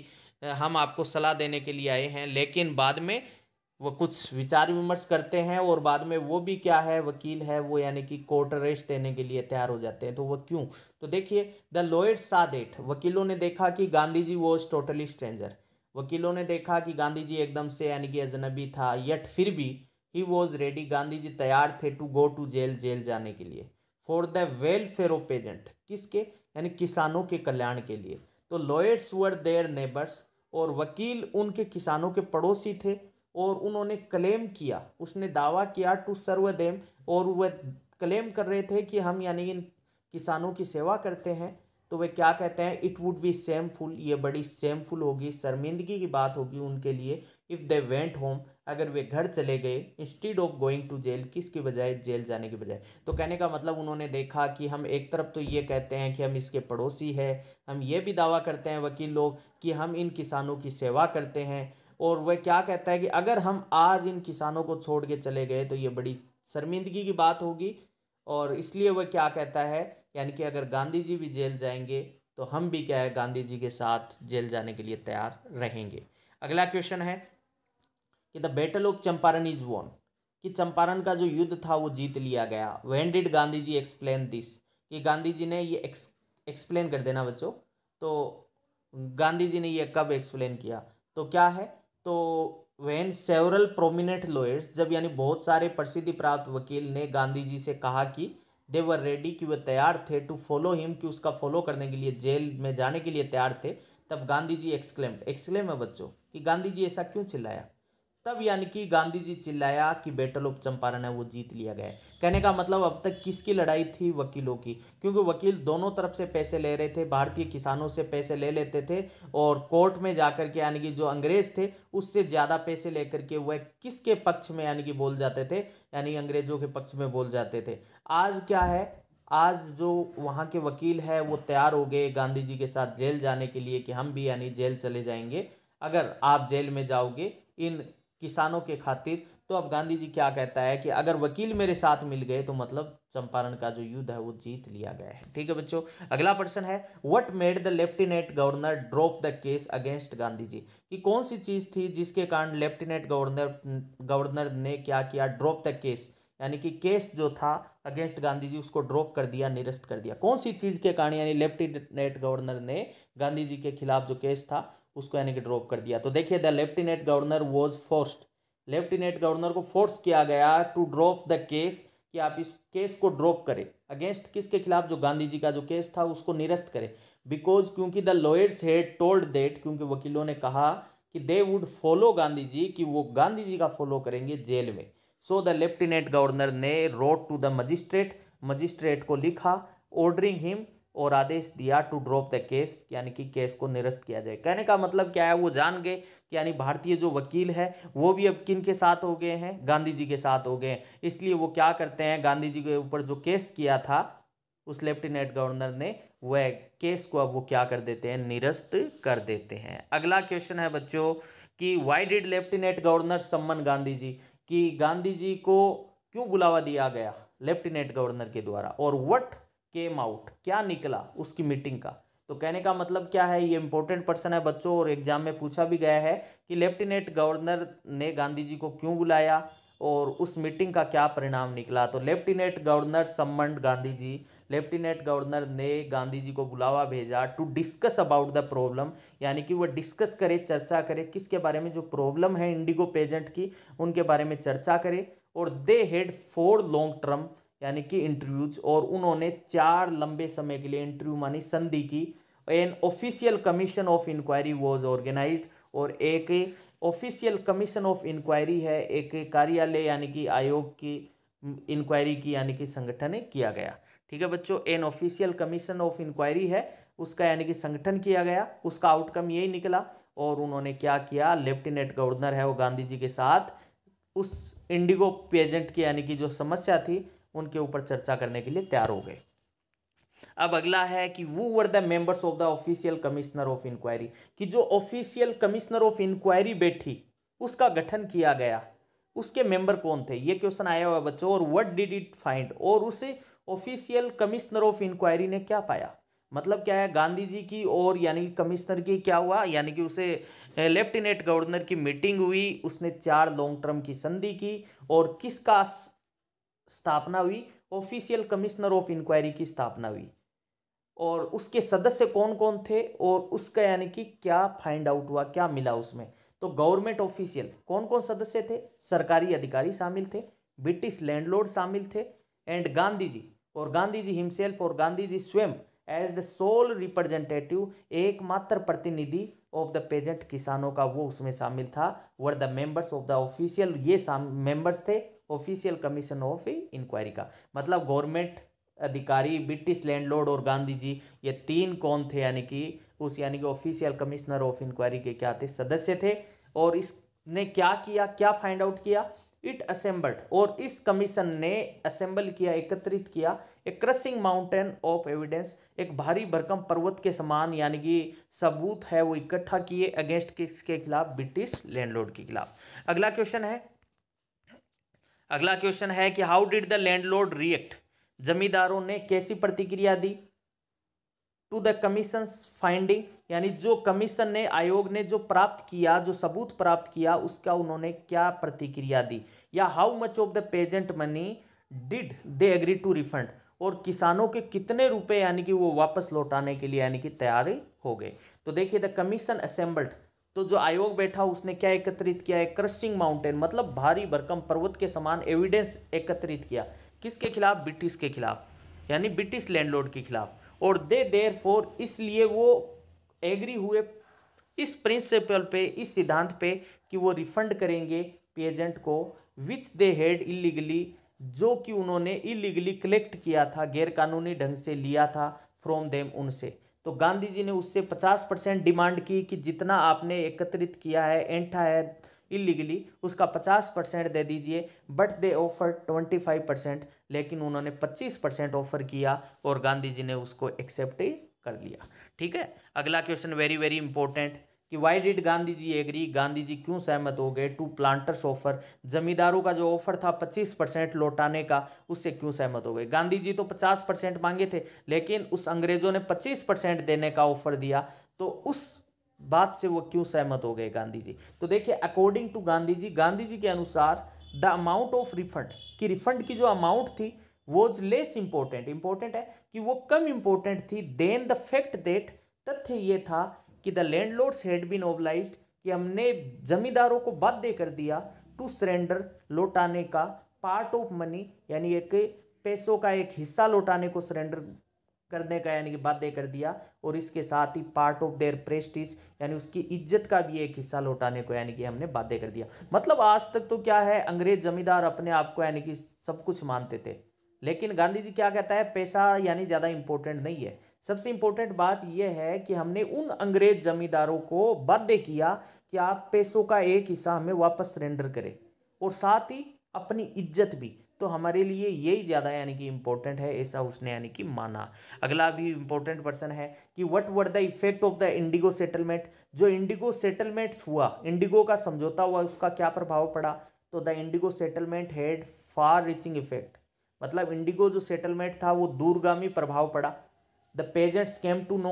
हम आपको सलाह देने के लिए आए हैं लेकिन बाद में वो कुछ विचार विमर्श करते हैं और बाद में वो भी क्या है वकील है वो यानी कि कोर्ट रेस्ट देने के लिए तैयार हो जाते हैं तो वो क्यों तो देखिए द लॉयड सा डेट वकीलों ने देखा कि Gandhi ji was totally stranger वकीलों ने देखा कि गांधी जी एकदम से यानी कि अजनबी था यट फिर भी he was ready Gandhi ji तैयार थे to go to jail jail जाने के लिए for the welfare of peasant किसके यानी किसानों के कल्याण के लिए तो लॉयर्स वर देयर नेबर्स और वकील उनके किसानों के पड़ोसी थे और उन्होंने क्लेम किया उसने दावा किया टू सर्व देम और वह क्लेम कर रहे थे कि हम यानी इन किसानों की सेवा करते हैं तो वे क्या कहते हैं इट वुड बी सेमफुल ये बड़ी सेमफुल होगी शर्मिंदगी की बात होगी उनके लिए इफ़ दे वेंट होम अगर वे घर चले गए instead of going to jail किसके बजाय जेल जाने के बजाय तो कहने का मतलब उन्होंने देखा कि हम एक तरफ तो ये कहते हैं कि हम इसके पड़ोसी है हम ये भी दावा करते हैं वकील लोग कि हम इन किसानों की सेवा करते हैं और वह क्या कहता है कि अगर हम आज इन किसानों को छोड़ के चले गए तो ये बड़ी शर्मिंदगी की बात होगी और इसलिए वह क्या कहता है यानी कि अगर गांधी जी भी जेल जाएंगे तो हम भी क्या है गांधी जी के साथ जेल जाने के लिए तैयार रहेंगे अगला क्वेश्चन है कि the battle of Champaran is won कि चंपारण का जो युद्ध था वो जीत लिया गया when did Gandhi ji explain this कि गांधी जी ने ये एक्सप्लेन कर देना बच्चों तो गांधी जी ने ये कब एक्सप्लेन किया तो क्या है तो वैन सेवरल प्रोमिनेंट लॉयर्स जब यानी बहुत सारे प्रसिद्धि प्राप्त वकील ने गांधी जी से कहा कि दे वर रेडी कि वे तैयार थे टू फॉलो हिम कि उसका फॉलो करने के लिए जेल में जाने के लिए तैयार थे तब गांधी जी एक्सक्लेम्ड एक्सक्लेम है बच्चों कि गांधी जी ऐसा क्यों चिल्लाया तब यानी कि गांधी जी चिल्लाया कि बैटल ऑफ चंपारण है वो जीत लिया गया है कहने का मतलब अब तक किसकी लड़ाई थी वकीलों की क्योंकि वकील दोनों तरफ से पैसे ले रहे थे भारतीय किसानों से पैसे ले लेते थे और कोर्ट में जाकर के यानी कि जो अंग्रेज थे उससे ज़्यादा पैसे लेकर के वह किसके पक्ष में यानी कि बोल जाते थे यानी अंग्रेजों के पक्ष में बोल जाते थे आज क्या है आज जो वहाँ के वकील है वो तैयार हो गए गांधी जी के साथ जेल जाने के लिए कि हम भी यानी जेल चले जाएंगे अगर आप जेल में जाओगे इन किसानों के खातिर तो अब गांधी जी क्या कहता है कि अगर वकील मेरे साथ मिल गए तो मतलब चंपारण का जो युद्ध है वो जीत लिया गया है ठीक है बच्चों अगला प्रश्न है what made the lieutenant governor drop the case against Gandhi ji कि कौन सी चीज़ थी जिसके कारण लेफ्टिनेंट गवर्नर गवर्नर ने क्या किया ड्रॉप द केस यानी कि केस जो था अगेंस्ट गांधी जी उसको ड्रॉप कर दिया निरस्त कर दिया कौन सी चीज़ के कारण यानी लेफ्टिनेंट गवर्नर ने गांधी जी के खिलाफ जो केस था उसको यानी कि ड्रॉप कर दिया तो देखिए the lieutenant governor was forced lieutenant governor को फोर्स किया गया टू ड्रॉप द केस कि आप इस केस को ड्रॉप करें अगेंस्ट किसके खिलाफ जो गांधी जी का जो केस था उसको निरस्त करें बिकॉज क्योंकि the lawyers had told that क्योंकि वकीलों ने कहा कि they would follow Gandhi ji कि वो गांधी जी का फॉलो करेंगे जेल में सो द लेफ्टिनेंट गवर्नर ने wrote to the magistrate magistrate को लिखा ऑर्डरिंग हिम और आदेश दिया टू ड्रॉप द केस यानी कि केस को निरस्त किया जाए कहने का मतलब क्या है वो जान गए कि यानी भारतीय जो वकील है वो भी अब किन के साथ हो गए हैं गांधी जी के साथ हो गए हैं इसलिए वो क्या करते हैं गांधी जी के ऊपर जो केस किया था उस लेफ्टिनेंट गवर्नर ने वह केस को अब वो क्या कर देते हैं निरस्त कर देते हैं अगला क्वेश्चन है बच्चों कि वाई डिड लेफ्टिनेंट गवर्नर सम्मन गांधी जी कि गांधी जी को क्यों बुलावा दिया गया लेफ्टिनेंट गवर्नर के द्वारा और वट केम आउट क्या निकला उसकी मीटिंग का तो कहने का मतलब क्या है ये इंपॉर्टेंट पर्सन है बच्चों और एग्जाम में पूछा भी गया है कि लेफ्टिनेंट गवर्नर ने गांधी जी को क्यों बुलाया और उस मीटिंग का क्या परिणाम निकला तो lieutenant governor summoned Gandhi ji lieutenant governor ने गांधी जी को बुलावा भेजा to discuss about the problem यानी कि वह डिस्कस करे चर्चा करे किसके बारे में जो प्रॉब्लम है इंडिगो पेजेंट की उनके बारे में चर्चा करे और they had four long term यानी कि इंटरव्यूज और उन्होंने चार लंबे समय के लिए इंटरव्यू मानी संधि की an official commission of inquiry was organise और एक ऑफिशियल कमीशन ऑफ इंक्वायरी है एक कार्यालय यानी कि आयोग की इंक्वायरी की यानी कि संगठन किया गया ठीक है बच्चों an official commission of inquiry है उसका यानी कि संगठन किया गया उसका आउटकम यही निकला और उन्होंने क्या किया लेफ्टिनेंट गवर्नर है वो गांधी जी के साथ उस इंडिगो पेजेंट की यानी कि जो समस्या थी उनके ऊपर चर्चा करने के लिए तैयार हो गए अब अगला है कि वो were the members of the official commissioner of inquiry कि जो ऑफिशियल कमिश्नर ऑफ इंक्वायरी बैठी उसका गठन किया गया उसके मेंबर कौन थे ये क्वेश्चन आया हुआ बच्चों और व्हाट डिड इट फाइंड और उसे ऑफिशियल कमिश्नर ऑफ इंक्वायरी ने क्या पाया मतलब क्या है गांधी जी की और यानी कि कमिश्नर की क्या हुआ यानी कि उसे लेफ्टिनेंट गवर्नर की मीटिंग हुई उसने चार लॉन्ग टर्म की संधि की और किसका स्थापना हुई ऑफिशियल कमिश्नर ऑफ इंक्वायरी की स्थापना हुई और उसके सदस्य कौन कौन थे और उसका यानी कि क्या फाइंड आउट हुआ क्या मिला उसमें तो गवर्नमेंट ऑफिशियल कौन कौन सदस्य थे सरकारी अधिकारी शामिल थे ब्रिटिश लैंडलॉर्ड शामिल थे एंड गांधी जी और गांधी जी हिमसेल्फ और गांधी जी स्वयं एज द सोल रिप्रेजेंटेटिव एकमात्र प्रतिनिधि ऑफ द पेजेंट किसानों का वो उसमें शामिल था were the members of the official ये मेंबर्स थे ऑफिशियल कमीशन ऑफ इंक्वायरी का मतलब गवर्नमेंट अधिकारी ब्रिटिश लैंडलॉर्ड और गांधी जी ये तीन कौन थे यानी कि उस यानी कि ऑफिशियल कमिश्नर ऑफ इंक्वायरी के क्या थे सदस्य थे और इसने क्या किया क्या फाइंड आउट किया इट असेंबल्ड और इस कमीशन ने असेंबल किया एकत्रित किया एक क्रसिंग माउंटेन ऑफ एविडेंस एक भारी भरकम पर्वत के समान यानी कि सबूत है वो इकट्ठा किए अगेंस्ट किसके खिलाफ ब्रिटिश लैंडलॉर्ड के खिलाफ अगला क्वेश्चन है अगला क्वेश्चन है कि how did the landlord react जमींदारों ने कैसी प्रतिक्रिया दी टू द कमीशन फाइंडिंग यानी जो कमीशन ने आयोग ने जो प्राप्त किया जो सबूत प्राप्त किया उसका उन्होंने क्या प्रतिक्रिया दी या how much of the peasant money did they agree to refund और किसानों के कितने रुपए यानी कि वो वापस लौटाने के लिए यानी कि तैयारी हो गए तो देखिए द कमीशन असेंबल्ड तो जो आयोग बैठा उसने क्या एकत्रित किया है क्रशिंग माउंटेन मतलब भारी भरकम पर्वत के समान एविडेंस एकत्रित किया किसके खिलाफ ब्रिटिश के खिलाफ यानी ब्रिटिश लैंडलॉर्ड के खिलाफ और दे देर फोर इसलिए वो एग्री हुए इस प्रिंसिपल पे इस सिद्धांत पे कि वो रिफंड करेंगे पेजेंट को विच दे हेड इलीगली जो कि उन्होंने इलीगली कलेक्ट किया था गैरकानूनी ढंग से लिया था फ्रॉम देम उनसे तो गांधी जी ने उससे पचास परसेंट डिमांड की कि जितना आपने एकत्रित किया है एंठा है इलीगली उसका पचास परसेंट दे दीजिए but they offer twenty five percent लेकिन उन्होंने पच्चीस परसेंट ऑफर किया और गांधी जी ने उसको एक्सेप्ट कर लिया ठीक है अगला क्वेश्चन वेरी वेरी इंपॉर्टेंट कि why did Gandhi ji agree Gandhi ji क्यों सहमत हो गए टू प्लांटर्स ऑफर जमींदारों का जो ऑफर था पच्चीस परसेंट लौटाने का उससे क्यों सहमत हो गए गांधी जी तो पचास परसेंट मांगे थे लेकिन उस अंग्रेजों ने पच्चीस परसेंट देने का ऑफर दिया तो उस बात से वो क्यों सहमत हो गए गांधी जी तो देखिए अकॉर्डिंग टू गांधी जी गांधी जी के अनुसार द अमाउंट ऑफ रिफंड कि रिफंड की जो अमाउंट थी वॉज लेस इंपॉर्टेंट इंपॉर्टेंट है कि वो कम इंपॉर्टेंट थी देन द फैक्ट देट तथ्य ये था कि the lords had been obliged कि हमने जमींदारों को बाध्य कर दिया टू सरेंडर लौटाने का पार्ट ऑफ मनी यानी एक पैसों का एक हिस्सा लौटाने को सरेंडर करने का यानी कि बाध्य कर दिया और इसके साथ ही पार्ट ऑफ देयर प्रेस्टिज यानी उसकी इज्जत का भी एक हिस्सा लौटाने को यानी कि हमने बाध्य कर दिया मतलब आज तक तो क्या है अंग्रेज जमींदार अपने आप को यानी कि सब कुछ मानते थे लेकिन गांधी जी क्या कहता है पैसा यानी ज़्यादा इंपॉर्टेंट नहीं है सबसे इम्पोर्टेंट बात यह है कि हमने उन अंग्रेज जमींदारों को बाध्य किया कि आप पैसों का एक हिस्सा हमें वापस सरेंडर करें और साथ ही अपनी इज्जत भी तो हमारे लिए यही ज़्यादा यानी कि इम्पोर्टेंट है ऐसा उसने यानी कि माना अगला भी इम्पोर्टेंट पर्सन है कि what were the effect of the indigo settlement जो इंडिगो सेटलमेंट हुआ इंडिगो का समझौता हुआ उसका क्या प्रभाव पड़ा तो the indigo settlement had far reaching effect मतलब इंडिगो जो सेटलमेंट था वो दूरगामी प्रभाव पड़ा the peasants came to know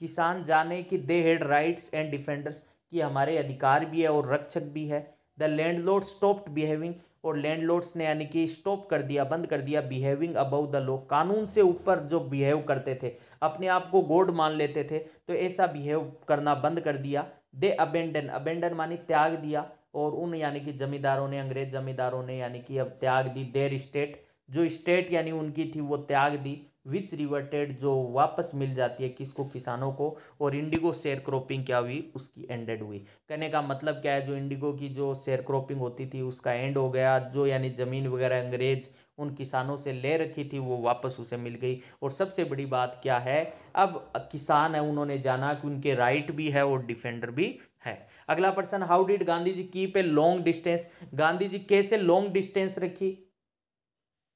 किसान जाने कि they had rights and defenders कि हमारे अधिकार भी है और रक्षक भी है the landlord stopped behaving और लैंड लोड्स ने यानी कि स्टॉप कर दिया बंद कर दिया बिहेविंग अबाउ द लॉ कानून से ऊपर जो बिहेव करते थे अपने आप को गोड मान लेते थे तो ऐसा बिहेव करना बंद कर दिया दे अबेंडन अबेंडन मानी त्याग दिया और उन यानी कि जमींदारों ने अंग्रेज जमींदारों ने यानी कि अब त्याग दी देर स्टेट जो स्टेट यानी उनकी थी वो त्याग दी विच रिवर्टेड जो वापस मिल जाती है किसको किसानों को और इंडिगो शेयर क्रॉपिंग क्या हुई उसकी एंडेड हुई कहने का मतलब क्या है जो इंडिगो की जो शेयर क्रॉपिंग होती थी उसका एंड हो गया जो यानी ज़मीन वगैरह अंग्रेज उन किसानों से ले रखी थी वो वापस उसे मिल गई और सबसे बड़ी बात क्या है अब किसान है उन्होंने जाना कि उनके राइट भी है और डिफेंडर भी है अगला प्रश्न how did Gandhi ji keep a long distance Gandhi ji कैसे लॉन्ग डिस्टेंस रखी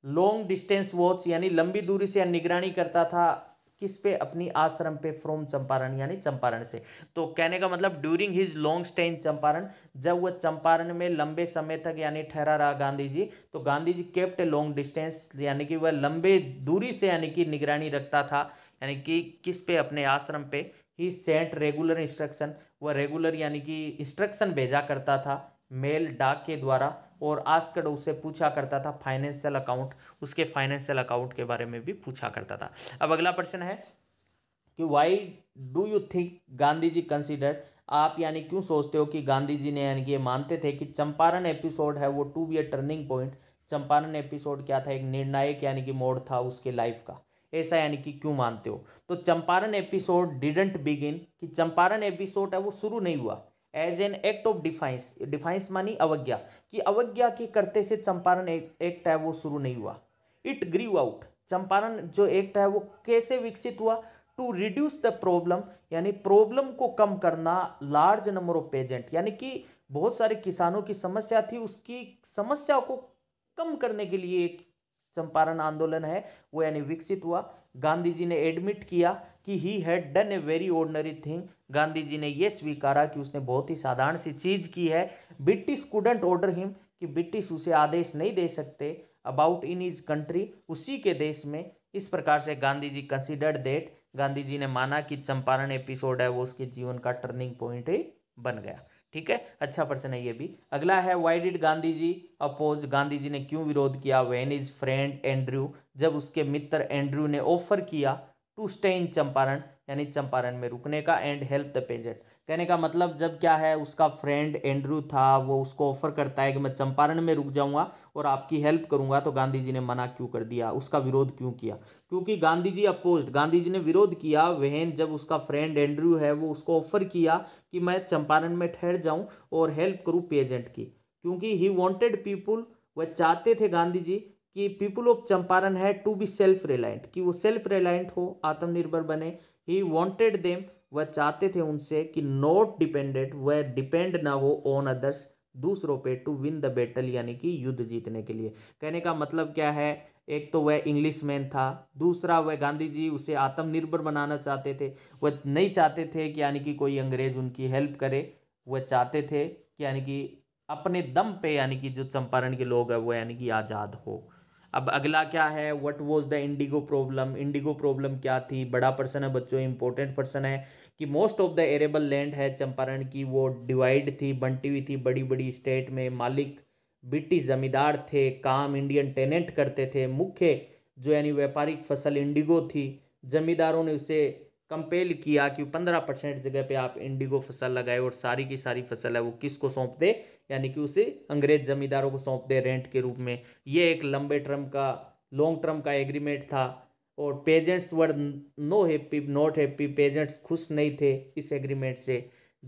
लॉन्ग डिस्टेंस वॉच यानी लंबी दूरी से निगरानी करता था किस पे अपनी आश्रम पे फ्रॉम चंपारण यानी चंपारण से तो कहने का मतलब during his long stay in Champaran जब वह चंपारण में लंबे समय तक यानी ठहरा रहा गांधी जी तो Gandhi ji kept long distance यानी कि वह लंबे दूरी से यानी कि निगरानी रखता था यानी कि किस पे अपने आश्रम पे ही सेंट रेगुलर इंस्ट्रक्शन वह रेगुलर यानी कि इंस्ट्रक्शन भेजा करता था मेल डाक के द्वारा और आस्कड उससे पूछा करता था फाइनेंशियल अकाउंट उसके फाइनेंशियल अकाउंट के बारे में भी पूछा करता था अब अगला प्रश्न है कि why do you think Gandhi ji consider आप यानी क्यों सोचते हो कि गांधी जी ने यानी कि ये मानते थे कि चंपारण एपिसोड है वो to be a turning point Champaran episode क्या था एक निर्णायक यानी कि मोड़ था उसके लाइफ का ऐसा यानी कि क्यों मानते हो तो चंपारण एपिसोड डिडेंट बिगिन कि चंपारण एपिसोड है वो शुरू नहीं हुआ as an act of defiance defiance मानी अवज्ञा कि अवज्ञा के करते से चंपारण एक्ट है वो शुरू नहीं हुआ इट ग्रीव आउट चंपारण जो एक्ट है वो कैसे विकसित हुआ टू रिड्यूस द प्रॉब्लम यानी प्रॉब्लम को कम करना लार्ज नंबर ऑफ पेजेंट यानी कि बहुत सारे किसानों की समस्या थी उसकी समस्या को कम करने के लिए एक चंपारण आंदोलन है वो यानी विकसित हुआ गांधी जी ने एडमिट किया कि he had done a very ordinary thing Gandhi ji ने यह स्वीकारा कि उसने बहुत ही साधारण सी चीज़ की है ब्रिटिश स्टूडेंट ऑर्डर हिम कि ब्रिटिश उसे आदेश नहीं दे सकते अबाउट इन इज कंट्री उसी के देश में इस प्रकार से गांधी जी कंसिडर्ड डेट गांधी जी ने माना कि चंपारण एपिसोड है वो उसके जीवन का टर्निंग पॉइंट ही बन गया ठीक है अच्छा प्रश्न है ये भी अगला है why did Gandhi ji oppose Gandhi ji ने क्यों विरोध किया वेन इज फ्रेंड एंड्रू जब उसके मित्र एंड्रू ने ऑफर किया टू स्टे इन चंपारण यानी चंपारण में रुकने का एंड हेल्प द पेजेंट कहने का मतलब जब क्या है उसका फ्रेंड एंड्रू था वो उसको ऑफर करता है कि मैं चंपारण में रुक जाऊंगा और आपकी हेल्प करूंगा तो गांधी जी ने मना क्यों कर दिया उसका विरोध क्यों किया क्योंकि गांधी जी अपोज गांधी जी ने विरोध किया वहन जब उसका फ्रेंड एंड्रू है वो उसको ऑफर किया कि मैं चंपारण में ठहर जाऊँ और हेल्प करूँ पेजेंट की क्योंकि ही वॉन्टेड पीपुल वह चाहते थे गांधी जी कि पीपल ऑफ चंपारण है टू बी सेल्फ रिलायंट कि वो सेल्फ रिलायंट हो आत्मनिर्भर बने ही वॉन्टेड देम वह चाहते थे उनसे कि नॉट डिपेंडेंट वह डिपेंड ना हो ऑन अदर्स दूसरों पे टू विन द बैटल यानी कि युद्ध जीतने के लिए कहने का मतलब क्या है एक तो वह इंग्लिश मैन था दूसरा वह गांधी जी उसे आत्मनिर्भर बनाना चाहते थे वह नहीं चाहते थे कि यानी कि कोई अंग्रेज उनकी हेल्प करे वह चाहते थे कि यानी कि अपने दम पे यानी कि जो चंपारण के लोग हैं वो यानी कि आज़ाद हो अब अगला क्या है what was the indigo problem indigo problem क्या थी बड़ा पर्सन है बच्चों इंपॉर्टेंट पर्सन है कि most of the arable land है चंपारण की वो डिवाइड थी बंटी हुई थी बड़ी बड़ी स्टेट में मालिक ब्रिटिश जमींदार थे काम इंडियन टेनेंट करते थे मुख्य जो यानी व्यापारिक फसल इंडिगो थी जमींदारों ने उसे कंपेल किया कि पंद्रह परसेंट जगह पे आप इंडिगो फसल लगाए और सारी की सारी फसल है वो किसको सौंप दे यानी कि उसे अंग्रेज जमींदारों को सौंप दे रेंट के रूप में ये एक लंबे टर्म का लॉन्ग टर्म का एग्रीमेंट था और peasants were no happy not happy peasants खुश नहीं थे इस एग्रीमेंट से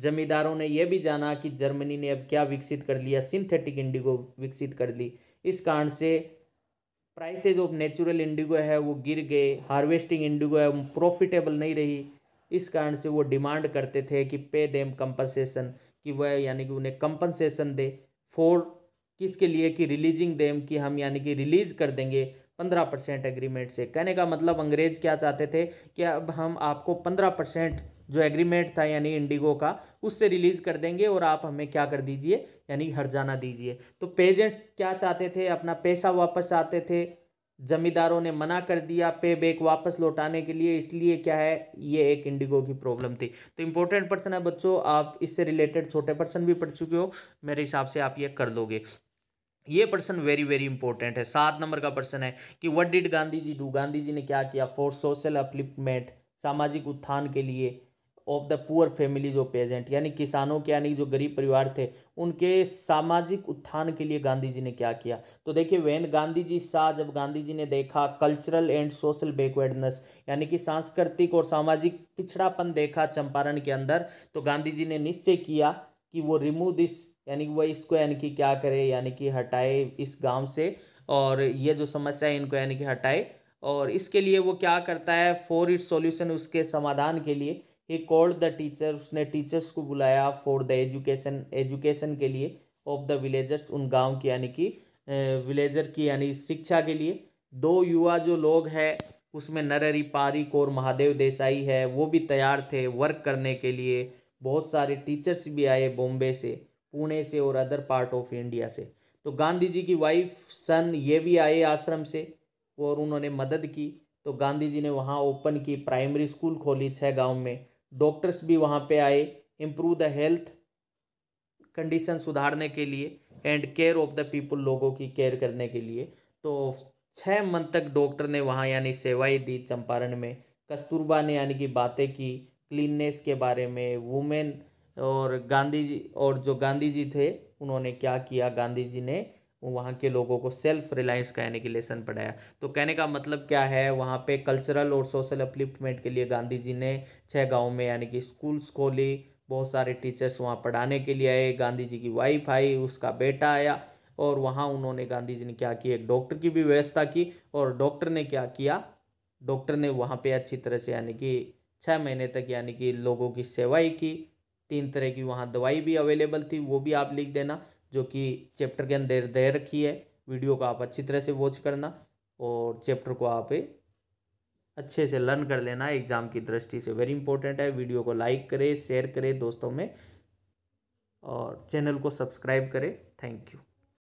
जमींदारों ने यह भी जाना कि जर्मनी ने अब क्या विकसित कर लिया सिंथेटिक इंडिगो विकसित कर ली इस कारण से प्राइसेज ऑफ नेचुरल इंडिगो है वो गिर गए हार्वेस्टिंग इंडिगो है प्रॉफिटेबल नहीं रही इस कारण से वो डिमांड करते थे कि पे देम कंपनसेशन कि वह यानी कि उन्हें कंपनसेशन दे फोर किसके लिए कि रिलीजिंग देम कि हम यानी कि रिलीज कर देंगे पंद्रह परसेंट एग्रीमेंट से कहने का मतलब अंग्रेज क्या चाहते थे कि अब हम आपको पंद्रह परसेंट जो एग्रीमेंट था यानी इंडिगो का उससे रिलीज़ कर देंगे और आप हमें क्या कर दीजिए यानी हरजाना दीजिए तो पेजेंट्स क्या चाहते थे अपना पैसा वापस आते थे ज़मींदारों ने मना कर दिया पे बैक वापस लौटाने के लिए इसलिए क्या है ये एक इंडिगो की प्रॉब्लम थी तो इंपॉर्टेंट पर्सन है बच्चों आप इससे रिलेटेड छोटे पर्सन भी पढ़ चुके हो मेरे हिसाब से आप ये कर दोगे ये पर्सन वेरी वेरी इंपॉर्टेंट है सात नंबर का पर्सन है कि what did Gandhi ji do Gandhi ji ने क्या किया फॉर सोशल अपलिपमेंट सामाजिक उत्थान के लिए of the poor families of peasant यानी किसानों के यानी जो गरीब परिवार थे उनके सामाजिक उत्थान के लिए गांधी जी ने क्या किया तो देखिए वैन गांधी जी शाह जब गांधी जी ने देखा कल्चरल एंड सोशल बैकवर्डनेस यानी कि सांस्कृतिक और सामाजिक पिछड़ापन देखा चंपारण के अंदर तो गांधी जी ने निश्चय किया कि वो रिमूव दिस यानी कि वह इसको यानी कि क्या करे यानी कि हटाए इस गाँव से और ये जो समस्या है इनको यानी कि हटाए और इसके लिए वो क्या करता है फॉर इट सोल्यूशन उसके समाधान के लिए ही कॉल्ड द टीचर उसने टीचर्स को बुलाया फॉर द एजुकेशन एजुकेशन के लिए ऑफ द विलेजर्स उन गांव की यानी कि विलेजर की यानी शिक्षा के लिए दो युवा जो लोग हैं उसमें नरहरी पारिक और महादेव देसाई है वो भी तैयार थे वर्क करने के लिए बहुत सारे टीचर्स भी आए बॉम्बे से पुणे से और अदर पार्ट ऑफ इंडिया से तो गांधी जी की वाइफ सन ये भी आए आश्रम से और उन्होंने मदद की तो गांधी जी ने वहाँ ओपन की प्राइमरी स्कूल खोली छः गांव में डॉक्टर्स भी वहाँ पे आए इम्प्रूव द हेल्थ कंडीशन सुधारने के लिए and care of the people लोगों की केयर करने के लिए तो छः मंथ तक डॉक्टर ने वहाँ यानी सेवाएं दी चंपारण में कस्तूरबा ने यानी कि बातें की क्लीननेस के बारे में वुमेन और गांधी जी और जो गांधी जी थे उन्होंने क्या किया गांधी जी ने वहाँ के लोगों को सेल्फ रिलायंस कहने की लेसन पढ़ाया तो कहने का मतलब क्या है वहाँ पे कल्चरल और सोशल अपलिफ्टमेंट के लिए गांधी जी ने छः गाँव में यानी कि स्कूल्स खोली बहुत सारे टीचर्स वहाँ पढ़ाने के लिए आए गांधी जी की वाइफ आई उसका बेटा आया और वहाँ उन्होंने गांधी जी ने क्या किया एक डॉक्टर की भी व्यवस्था की और डॉक्टर ने क्या किया डॉक्टर ने वहाँ पर अच्छी तरह से यानी कि छः महीने तक यानी कि लोगों की सेवाई की तीन तरह की वहाँ दवाई भी अवेलेबल थी वो भी आप लिख देना जो कि चैप्टर के अंदर दे रखी है वीडियो को आप अच्छी तरह से वॉच करना और चैप्टर को आप अच्छे से लर्न कर लेना एग्ज़ाम की दृष्टि से वेरी इंपॉर्टेंट है वीडियो को लाइक करें शेयर करें दोस्तों में और चैनल को सब्सक्राइब करें थैंक यू